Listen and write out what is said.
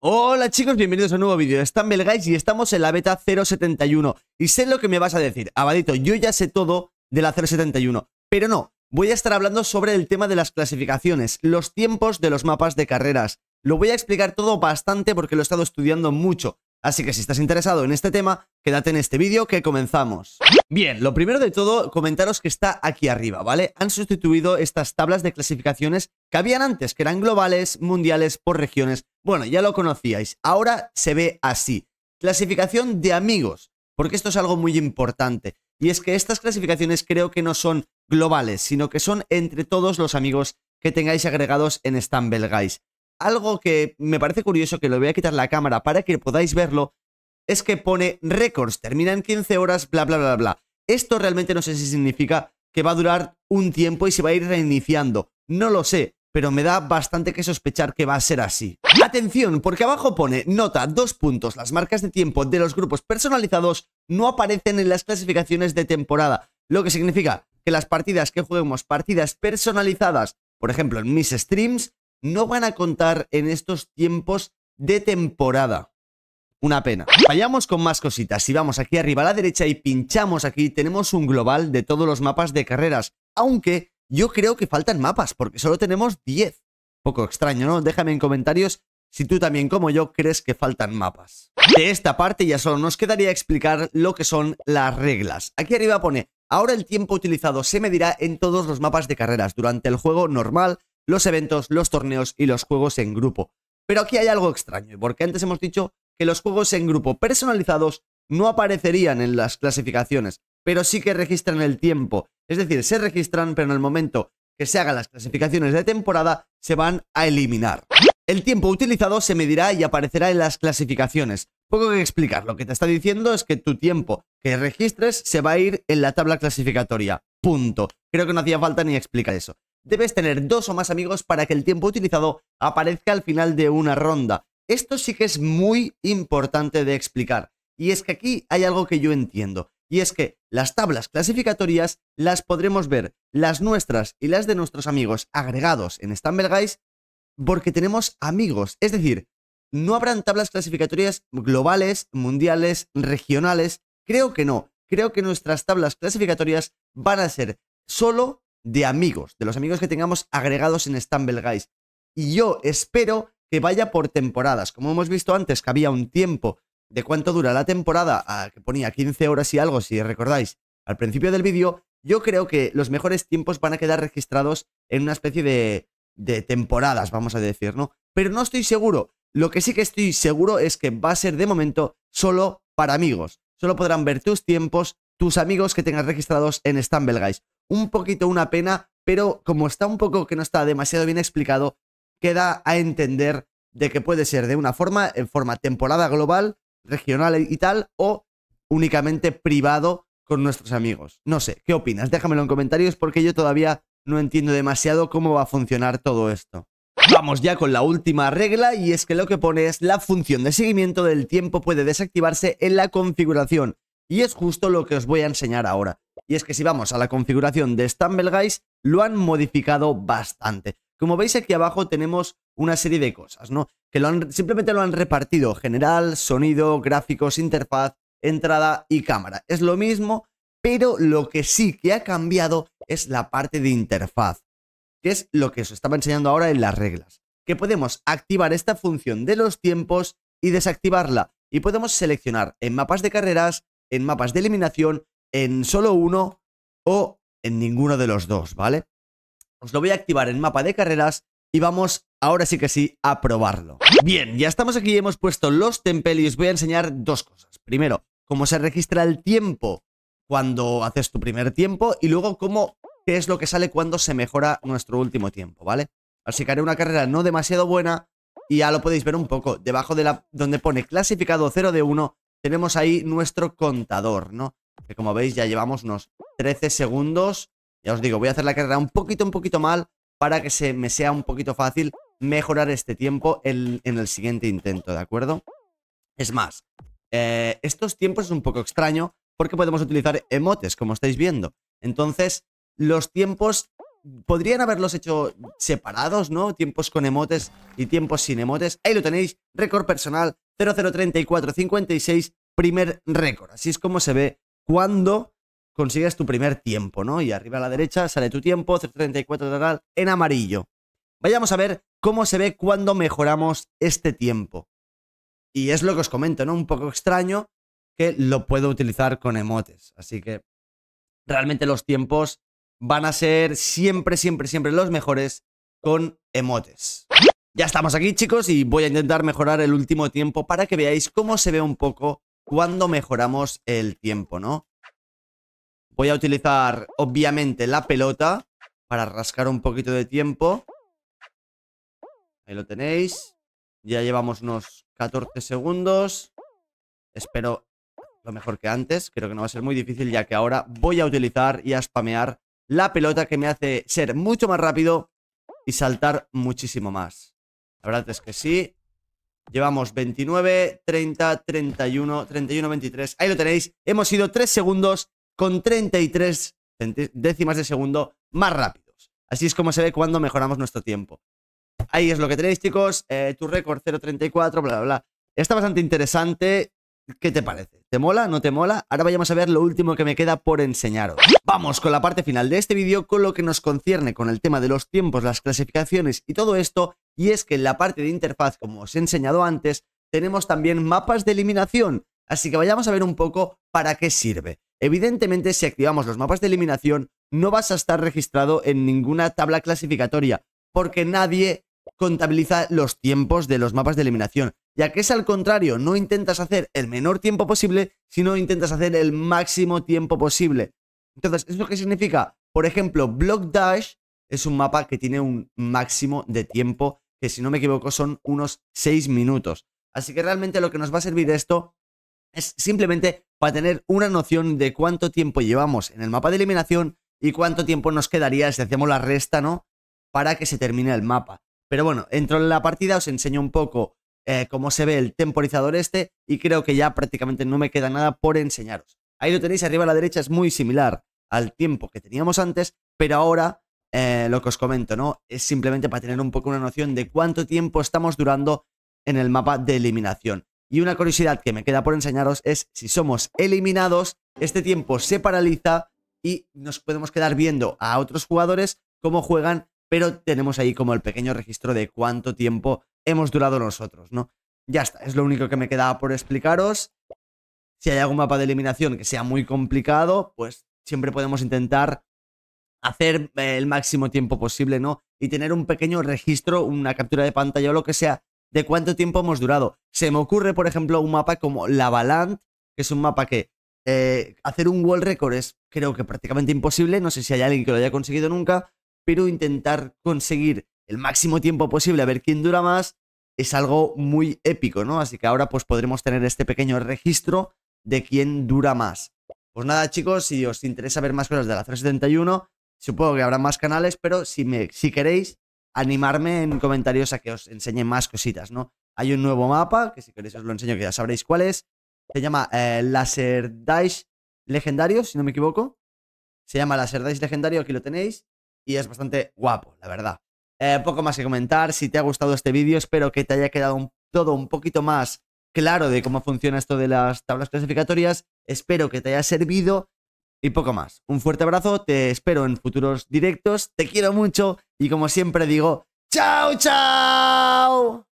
Hola chicos, bienvenidos a un nuevo vídeo, están Belgais y estamos en la beta 071 Y sé lo que me vas a decir, Abadito, ah, yo ya sé todo de la 071 Pero no, voy a estar hablando sobre el tema de las clasificaciones, los tiempos de los mapas de carreras Lo voy a explicar todo bastante porque lo he estado estudiando mucho Así que si estás interesado en este tema, quédate en este vídeo que comenzamos Bien, lo primero de todo, comentaros que está aquí arriba, ¿vale? Han sustituido estas tablas de clasificaciones que habían antes, que eran globales, mundiales, por regiones bueno, ya lo conocíais, ahora se ve así. Clasificación de amigos, porque esto es algo muy importante. Y es que estas clasificaciones creo que no son globales, sino que son entre todos los amigos que tengáis agregados en StumbleGuys. Algo que me parece curioso, que lo voy a quitar la cámara para que podáis verlo, es que pone récords, termina en 15 horas, bla, bla, bla, bla. Esto realmente no sé si significa que va a durar un tiempo y se va a ir reiniciando. No lo sé, pero me da bastante que sospechar que va a ser así. Atención, porque abajo pone, nota, dos puntos, las marcas de tiempo de los grupos personalizados no aparecen en las clasificaciones de temporada, lo que significa que las partidas que juguemos, partidas personalizadas, por ejemplo en mis streams, no van a contar en estos tiempos de temporada. Una pena. Vayamos con más cositas. Si vamos aquí arriba a la derecha y pinchamos aquí, tenemos un global de todos los mapas de carreras, aunque yo creo que faltan mapas, porque solo tenemos 10. Poco extraño, ¿no? Déjame en comentarios si tú también como yo crees que faltan mapas. De esta parte ya solo nos quedaría explicar lo que son las reglas. Aquí arriba pone, ahora el tiempo utilizado se medirá en todos los mapas de carreras durante el juego normal, los eventos, los torneos y los juegos en grupo. Pero aquí hay algo extraño, porque antes hemos dicho que los juegos en grupo personalizados no aparecerían en las clasificaciones pero sí que registran el tiempo. Es decir, se registran, pero en el momento que se hagan las clasificaciones de temporada, se van a eliminar. El tiempo utilizado se medirá y aparecerá en las clasificaciones. Poco que explicar, lo que te está diciendo es que tu tiempo que registres se va a ir en la tabla clasificatoria. Punto. Creo que no hacía falta ni explicar eso. Debes tener dos o más amigos para que el tiempo utilizado aparezca al final de una ronda. Esto sí que es muy importante de explicar. Y es que aquí hay algo que yo entiendo. Y es que las tablas clasificatorias las podremos ver, las nuestras y las de nuestros amigos agregados en Stumble Guys, porque tenemos amigos. Es decir, no habrán tablas clasificatorias globales, mundiales, regionales. Creo que no. Creo que nuestras tablas clasificatorias van a ser solo de amigos, de los amigos que tengamos agregados en Stumble Guys. Y yo espero que vaya por temporadas. Como hemos visto antes, que había un tiempo de cuánto dura la temporada, que ponía 15 horas y algo, si recordáis, al principio del vídeo, yo creo que los mejores tiempos van a quedar registrados en una especie de, temporadas, vamos a decir, ¿no? Pero no estoy seguro. Lo que sí que estoy seguro es que va a ser de momento solo para amigos. Solo podrán ver tus tiempos, tus amigos que tengas registrados en Stumble Guys. Un poquito una pena, pero como está un poco que no está demasiado bien explicado, queda a entender de que puede ser de una forma, en forma temporada global, regional y tal, o únicamente privado con nuestros amigos. No sé, ¿qué opinas? Déjamelo en comentarios porque yo todavía no entiendo demasiado cómo va a funcionar todo esto. Vamos ya con la última regla y es que lo que pone es la función de seguimiento del tiempo puede desactivarse en la configuración y es justo lo que os voy a enseñar ahora. Y es que si vamos a la configuración de Stumble Guys lo han modificado bastante. Como veis aquí abajo tenemos una serie de cosas, ¿no? Que simplemente lo han repartido, general, sonido, gráficos, interfaz, entrada y cámara. Es lo mismo, pero lo que sí que ha cambiado es la parte de interfaz, que es lo que os estaba enseñando ahora en las reglas, que podemos activar esta función de los tiempos y desactivarla, y podemos seleccionar en mapas de carreras, en mapas de eliminación, en solo uno o en ninguno de los dos, ¿vale? Os lo voy a activar en mapa de carreras y vamos ahora sí que sí, a probarlo. Bien, ya estamos aquí, y hemos puesto los tempel y os voy a enseñar dos cosas. Primero, cómo se registra el tiempo cuando haces tu primer tiempo y luego cómo, qué es lo que sale cuando se mejora nuestro último tiempo, ¿vale? Así que haré una carrera no demasiado buena y ya lo podéis ver un poco. Debajo de la, donde pone clasificado 0 de 1, tenemos ahí nuestro contador, ¿no? Que como veis ya llevamos unos 13 segundos. Ya os digo, voy a hacer la carrera un poquito, un poquito mal para que se me sea un poquito fácil mejorar este tiempo en, el siguiente intento, ¿de acuerdo? Es más, eh, estos tiempos es un poco extraño porque podemos utilizar emotes, como estáis viendo. Entonces, los tiempos podrían haberlos hecho separados, ¿no? Tiempos con emotes y tiempos sin emotes. Ahí lo tenéis, récord personal 003456, primer récord. Así es como se ve cuando consigues tu primer tiempo, ¿no? Y arriba a la derecha sale tu tiempo, 034 en amarillo. Vayamos a ver cómo se ve cuando mejoramos este tiempo. Y es lo que os comento, ¿no? Un poco extraño que lo puedo utilizar con emotes. Así que realmente los tiempos van a ser siempre, siempre, siempre los mejores con emotes. Ya estamos aquí chicos y voy a intentar mejorar el último tiempo para que veáis cómo se ve un poco cuando mejoramos el tiempo, ¿no? Voy a utilizar obviamente la pelota para rascar un poquito de tiempo. Ahí lo tenéis. Ya llevamos unos 14 segundos. Espero lo mejor que antes. Creo que no va a ser muy difícil ya que ahora voy a utilizar y a spamear la pelota que me hace ser mucho más rápido y saltar muchísimo más. La verdad es que sí. Llevamos 29, 30, 31, 31, 23. Ahí lo tenéis. Hemos ido 3 segundos con 33 décimas de segundo más rápidos. Así es como se ve cuando mejoramos nuestro tiempo. Ahí es lo que tenéis, chicos. Eh, tu récord 0.34, bla, bla, bla. Está bastante interesante. ¿Qué te parece? ¿Te mola? ¿No te mola? Ahora vayamos a ver lo último que me queda por enseñaros. Vamos con la parte final de este vídeo, con lo que nos concierne con el tema de los tiempos, las clasificaciones y todo esto. Y es que en la parte de interfaz, como os he enseñado antes, tenemos también mapas de eliminación. Así que vayamos a ver un poco para qué sirve. Evidentemente, si activamos los mapas de eliminación, no vas a estar registrado en ninguna tabla clasificatoria, porque nadie contabiliza los tiempos de los mapas de eliminación, ya que es al contrario, no intentas hacer el menor tiempo posible, sino intentas hacer el máximo tiempo posible. Entonces, ¿eso qué significa? Por ejemplo, Block Dash es un mapa que tiene un máximo de tiempo, que si no me equivoco son unos 6 minutos. Así que realmente lo que nos va a servir esto es simplemente para tener una noción de cuánto tiempo llevamos en el mapa de eliminación y cuánto tiempo nos quedaría si hacemos la resta, ¿no? Para que se termine el mapa. Pero bueno, entro en la partida, os enseño un poco eh, cómo se ve el temporizador este y creo que ya prácticamente no me queda nada por enseñaros. Ahí lo tenéis arriba a la derecha, es muy similar al tiempo que teníamos antes, pero ahora eh, lo que os comento, ¿no? Es simplemente para tener un poco una noción de cuánto tiempo estamos durando en el mapa de eliminación. Y una curiosidad que me queda por enseñaros es si somos eliminados, este tiempo se paraliza y nos podemos quedar viendo a otros jugadores cómo juegan pero tenemos ahí como el pequeño registro de cuánto tiempo hemos durado nosotros, ¿no? Ya está, es lo único que me quedaba por explicaros. Si hay algún mapa de eliminación que sea muy complicado, pues siempre podemos intentar hacer eh, el máximo tiempo posible, ¿no? Y tener un pequeño registro, una captura de pantalla o lo que sea, de cuánto tiempo hemos durado. Se me ocurre, por ejemplo, un mapa como Lavaland, que es un mapa que eh, hacer un world record es creo que prácticamente imposible, no sé si hay alguien que lo haya conseguido nunca, pero intentar conseguir el máximo tiempo posible a ver quién dura más es algo muy épico, ¿no? Así que ahora pues podremos tener este pequeño registro de quién dura más. Pues nada chicos, si os interesa ver más cosas de la 071, supongo que habrá más canales, pero si, me, si queréis, animarme en comentarios a que os enseñe más cositas, ¿no? Hay un nuevo mapa, que si queréis os lo enseño, que ya sabréis cuál es. Se llama eh, Laser Dice Legendario, si no me equivoco. Se llama Laser Dice Legendario, aquí lo tenéis y es bastante guapo, la verdad. Eh, poco más que comentar, si te ha gustado este vídeo espero que te haya quedado todo un poquito más claro de cómo funciona esto de las tablas clasificatorias, espero que te haya servido y poco más. Un fuerte abrazo, te espero en futuros directos, te quiero mucho y como siempre digo, ¡chao, chao!